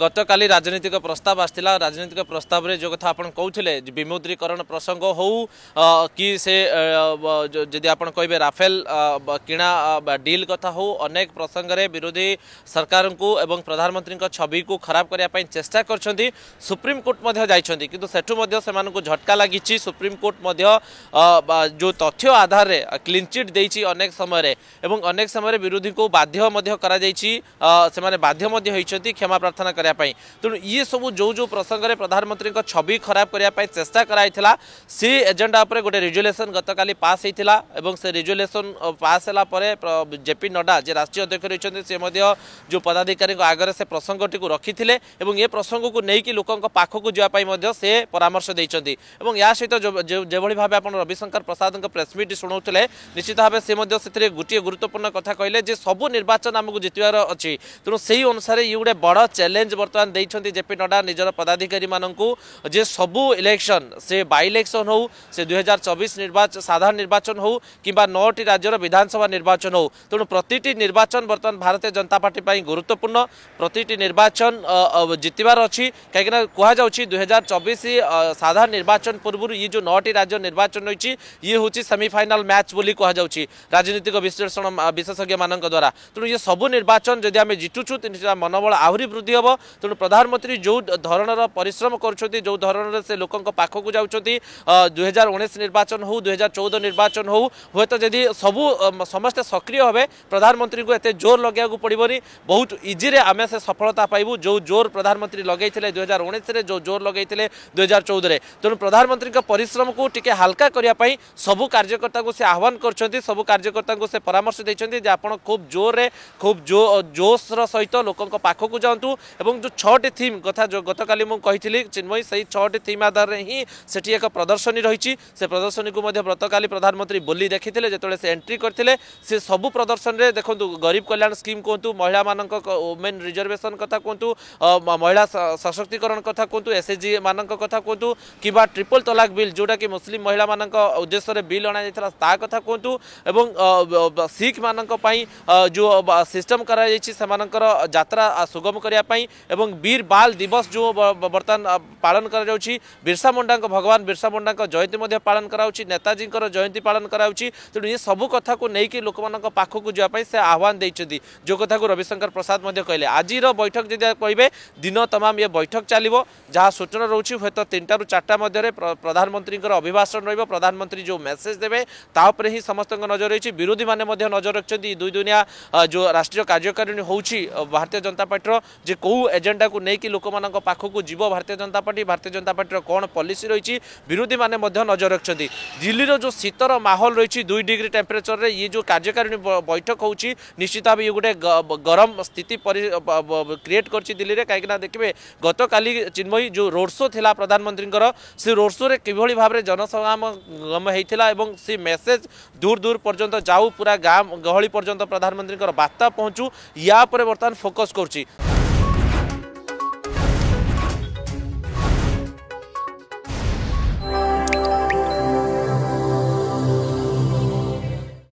ଗତକାଲି ରାଜନୈତିକ ପ୍ରସ୍ତାବ ଆସିଥିଲା ରାଜନୈତିକ ପ୍ରସ୍ତାବରେ ଯେଉଁ କଥା ଆପଣ କହୁଥିଲେ ବିମୁଦ୍ରୀକରଣ ପ୍ରସଙ୍ଗ ହେଉ କି ସେ ଯଦି ଆପଣ କହିବେ ରାଫେଲ କିଣା ଡିଲ୍ କଥା ହେଉ ଅନେକ ପ୍ରସଙ୍ଗରେ ବିରୋଧୀ ସରକାରଙ୍କୁ ଏବଂ ପ୍ରଧାନମନ୍ତ୍ରୀଙ୍କ ଛବିକୁ ଖରାପ କରିବା ପାଇଁ ଚେଷ୍ଟା କରିଛନ୍ତି ସୁପ୍ରିମକୋର୍ଟ ମଧ୍ୟ ଯାଇଛନ୍ତି କିନ୍ତୁ ସେଠୁ ମଧ୍ୟ ସେମାନଙ୍କୁ ଝଟକା ଲାଗିଛି ସୁପ୍ରିମକୋର୍ଟ ମଧ୍ୟ ଯେଉଁ ତଥ୍ୟ ଆଧାରରେ କ୍ଲିନ୍ଚିଟ୍ ଦେଇଛି ଅନେକ ସମୟରେ ଏବଂ ଅନେକ ସମୟରେ ବିରୋଧୀଙ୍କୁ ବାଧ୍ୟ ମଧ୍ୟ କରାଯାଇଛି ସେମାନେ ବାଧ୍ୟ ମଧ୍ୟ ହୋଇଛନ୍ତି କ୍ଷମା ପ୍ରାର୍ଥନା କରିବା ପାଇଁ ତେଣୁ ଇଏ ସବୁ ଯେଉଁ ଯେଉଁ ପ୍ରସଙ୍ଗରେ ପ୍ରଧାନମନ୍ତ୍ରୀଙ୍କ ଛବି ଖରାପ କରିବା ପାଇଁ ଚେଷ୍ଟା କରାଯାଇଥିଲା ସେ ଏଜେଣ୍ଡା ଉପରେ ଗୋଟେ ରିଜୁଲେସନ୍ ଗତକାଲି ପାସ୍ ହୋଇଥିଲା ଏବଂ ସେ ରିଜୁଲେସନ୍ ପାସ୍ ହେଲା ପରେ ଜେପି ନଡ୍ଡା ଯେ ରାଷ୍ଟ୍ରୀୟ ଅଧ୍ୟକ୍ଷ ରହିଛନ୍ତି ସେ ମଧ୍ୟ ଯେଉଁ ପଦାଧିକାରୀଙ୍କ ଆଗରେ ସେ ପ୍ରସଙ୍ଗଟିକୁ ରଖିଥିଲେ ଏବଂ ଏ ପ୍ରସଙ୍ଗକୁ ନେଇକି ଲୋକଙ୍କ ପାଖକୁ ଯିବା ପାଇଁ ମଧ୍ୟ ସେ ପରାମର୍ଶ ଦେଇଛନ୍ତି ଏବଂ ଏହା ସହିତ যেভাবে ভাবে আপনার রবিশঙ্কর প্রসাদ প্রেসমিট শুণুলে নিশ্চিত ভাবে সে সেতরে গোটিয়ে গুরুত্বপূর্ণ কথা কহিলেন যে সবু নির্বাচন আমি জিতবার অনেক তেমন সেই অনুসারে ইয়ে গোটে বড় চ্যালেঞ্জ ଚ୍ୟାଲେଞ୍ଜ ବର୍ତ୍ତମାନ ଦେଇଛନ୍ତି ଜେପି ନଡ୍ଡା ନିଜର ପଦାଧିକାରୀମାନଙ୍କୁ ଯେ ସବୁ ଇଲେକ୍ସନ ସେ ବାଇ ଇଲେକ୍ସନ ହଉ ସେ ଦୁଇହଜାର ଚବିଶ ନିର୍ବାଚନ ସାଧାରଣ ନିର୍ବାଚନ ହଉ କିମ୍ବା ନଅଟି ରାଜ୍ୟର ବିଧାନସଭା ନିର୍ବାଚନ ହଉ ତେଣୁ ପ୍ରତିଟି ନିର୍ବାଚନ ବର୍ତ୍ତମାନ ଭାରତୀୟ ଜନତା ପାର୍ଟି ପାଇଁ ଗୁରୁତ୍ୱପୂର୍ଣ୍ଣ ପ୍ରତିଟି ନିର୍ବାଚନ ଜିତିବାର ଅଛି କାହିଁକିନା କୁହାଯାଉଛି ଦୁଇହଜାର ଚବିଶ ସାଧାରଣ ନିର୍ବାଚନ ପୂର୍ବରୁ ଇଏ ଯେଉଁ ନଅଟି ରାଜ୍ୟ ନିର୍ବାଚନ ରହିଛି ଇଏ ହେଉଛି ସେମିଫାଇନାଲ୍ ମ୍ୟାଚ୍ ବୋଲି କୁହାଯାଉଛି ରାଜନୈତିକ ବିଶ୍ଳେଷଣ ବିଶେଷଜ୍ଞମାନଙ୍କ ଦ୍ୱାରା ତେଣୁ ଇଏ ସବୁ ନିର୍ବାଚନ ଯଦି ଆମେ ଜିତୁଛୁ ତେଣୁ ସେଟା ମନୋବଳ ଆହୁରି ବୃଦ୍ଧି ହେବ ତେଣୁ ପ୍ରଧାନମନ୍ତ୍ରୀ ଯେଉଁ ଧରଣର ପରିଶ୍ରମ କରୁଛନ୍ତି ଯେଉଁ ଧରଣର ସେ ଲୋକଙ୍କ ପାଖକୁ ଯାଉଛନ୍ତି ଦୁଇହଜାର ଉଣେଇଶ ନିର୍ବାଚନ ହେଉ ଦୁଇହଜାର ଚଉଦ ନିର୍ବାଚନ ହେଉ ହୁଏତ ଯଦି ସବୁ ସମସ୍ତେ ସକ୍ରିୟ ହେବେ ପ୍ରଧାନମନ୍ତ୍ରୀଙ୍କୁ ଏତେ ଜୋର ଲଗାଇବାକୁ ପଡ଼ିବନି ବହୁତ ଇଜିରେ ଆମେ ସେ ସଫଳତା ପାଇବୁ ଯେଉଁ ଜୋର ପ୍ରଧାନମନ୍ତ୍ରୀ ଲଗାଇଥିଲେ ଦୁଇହଜାର ଉଣେଇଶରେ ଯେଉଁ ଜୋର ଲଗାଇଥିଲେ ଦୁଇହଜାର ଚଉଦରେ ତେଣୁ ପ୍ରଧାନମନ୍ତ୍ରୀଙ୍କ ପରିଶ୍ରମକୁ ଟିକେ ହାଲକା କରିବା ପାଇଁ ସବୁ କାର୍ଯ୍ୟକର୍ତ୍ତାଙ୍କୁ ସେ ଆହ୍ୱାନ କରୁଛନ୍ତି ସବୁ କାର୍ଯ୍ୟକର୍ତ୍ତାଙ୍କୁ ସେ ପରାମର୍ଶ ଦେଇଛନ୍ତି ଯେ ଆପଣ ଖୁବ୍ ଜୋରରେ ଖୁବ୍ ଜୋସ୍ର ସହିତ ଲୋକଙ୍କ ପାଖକୁ ଯାଆନ୍ତୁ ଏବଂ এবং ଯେଉଁ ଛଅଟି ଥିମ୍ କଥା ଯେଉଁ ଗତକାଲି ମୁଁ କହିଥିଲି ଚିନ୍ମୟୀ ସେହି ଛଅଟି ଥିମ୍ ଆଧାରରେ ହିଁ ସେଠି ଏକ ପ୍ରଦର୍ଶନୀ ରହିଛି ସେ ପ୍ରଦର୍ଶନୀକୁ ମଧ୍ୟ ଗତକାଲି ପ୍ରଧାନମନ୍ତ୍ରୀ ବୁଲି ଦେଖିଥିଲେ ଯେତେବେଳେ ସେ ଏଣ୍ଟ୍ରି କରିଥିଲେ ସେ ସବୁ ପ୍ରଦର୍ଶନୀରେ ଦେଖନ୍ତୁ ଗରିବ କଲ୍ୟାଣ ସ୍କିମ୍ କୁହନ୍ତୁ ମହିଳାମାନଙ୍କ ଓମେନ୍ ରିଜର୍ଭେସନ୍ କଥା କୁହନ୍ତୁ ମହିଳା ସଶକ୍ତିକରଣ କଥା କୁହନ୍ତୁ ଏସ୍ଏଚ୍ଜି ମାନଙ୍କ କଥା କୁହନ୍ତୁ କିମ୍ବା ଟ୍ରିପଲ୍ ତଲାକ ବିଲ୍ ଯେଉଁଟାକି ମୁସଲିମ ମହିଳାମାନଙ୍କ ଉଦ୍ଦେଶ୍ୟରେ ବିଲ୍ ଅଣାଯାଇଥିଲା ତା କଥା କୁହନ୍ତୁ ଏବଂ ଶିଖ୍ମାନଙ୍କ ପାଇଁ ଯେଉଁ ସିଷ୍ଟମ୍ କରାଯାଇଛି ସେମାନଙ୍କର ଯାତ୍ରା ସୁଗମ କରିବା ପାଇଁ এবং বীর বাল দিবস যে বর্তমান পালন করা যাচ্ছে বিরসা মুন্ডা ভগবান বিরসা মুন্ডা জয়ন্তী পালন করা হচ্ছে নেতাজীকর জয়ন্তী পালন করা হচ্ছে তেমনি এ সবু কথা নিয়ে লোক পাখক যাওয়া সে আহ্বান দিয়েছেন যে কথা রবিশঙ্কর প্রসাদ কে আজর বৈঠক যদি কে দিন তমাম এ বৈঠক চালব যা সূচনা রয়েছে হয়তো তিনটার চারটা মধ্যে প্রধানমন্ত্রীর অভিভাষণ রহব প্রধানমন্ত্রী যে মেসেজ দেবে তা উপরে হি সমস্ত নজর রয়েছে বিরোধী মানে নজর রাখছেন দুই দুনিয়া যে রাষ্ট্রীয় কার্যকারিণী হচ্ছে ভারতীয় জনতা পার্টির যে কেউ ଏଜେଣ୍ଡାକୁ ନେଇକି ଲୋକମାନଙ୍କ ପାଖକୁ ଯିବ ଭାରତୀୟ ଜନତା ପାର୍ଟି ଭାରତୀୟ ଜନତା ପାର୍ଟିର କ'ଣ ପଲିସି ରହିଛି ବିରୋଧୀମାନେ ମଧ୍ୟ ନଜର ରଖିଛନ୍ତି ଦିଲ୍ଲୀର ଯେଉଁ ଶୀତର ମାହୋଲ ରହିଛି ଦୁଇ ଡିଗ୍ରୀ ଟେମ୍ପରେଚରରେ ଇଏ ଯେଉଁ କାର୍ଯ୍ୟକାରିଣୀ ବୈଠକ ହେଉଛି ନିଶ୍ଚିତ ଭାବେ ଇଏ ଗୋଟେ ଗରମ ସ୍ଥିତି କ୍ରିଏଟ୍ କରିଛି ଦିଲ୍ଲୀରେ କାହିଁକିନା ଦେଖିବେ ଗତକାଲି ଚିନ୍ମୟୀ ଯେଉଁ ରୋଡ୍ ଶୋ ଥିଲା ପ୍ରଧାନମନ୍ତ୍ରୀଙ୍କର ସେ ରୋଡ୍ ଶୋରେ କିଭଳି ଭାବରେ ଜନସମାଗମ ହୋଇଥିଲା ଏବଂ ସେ ମେସେଜ ଦୂର ଦୂର ପର୍ଯ୍ୟନ୍ତ ଯାଉ ପୁରା ଗାଁ ଗହଳି ପର୍ଯ୍ୟନ୍ତ ପ୍ରଧାନମନ୍ତ୍ରୀଙ୍କର ବାର୍ତ୍ତା ପହଞ୍ଚୁ ୟା ଉପରେ ବର୍ତ୍ତମାନ ଫୋକସ୍ କରୁଛି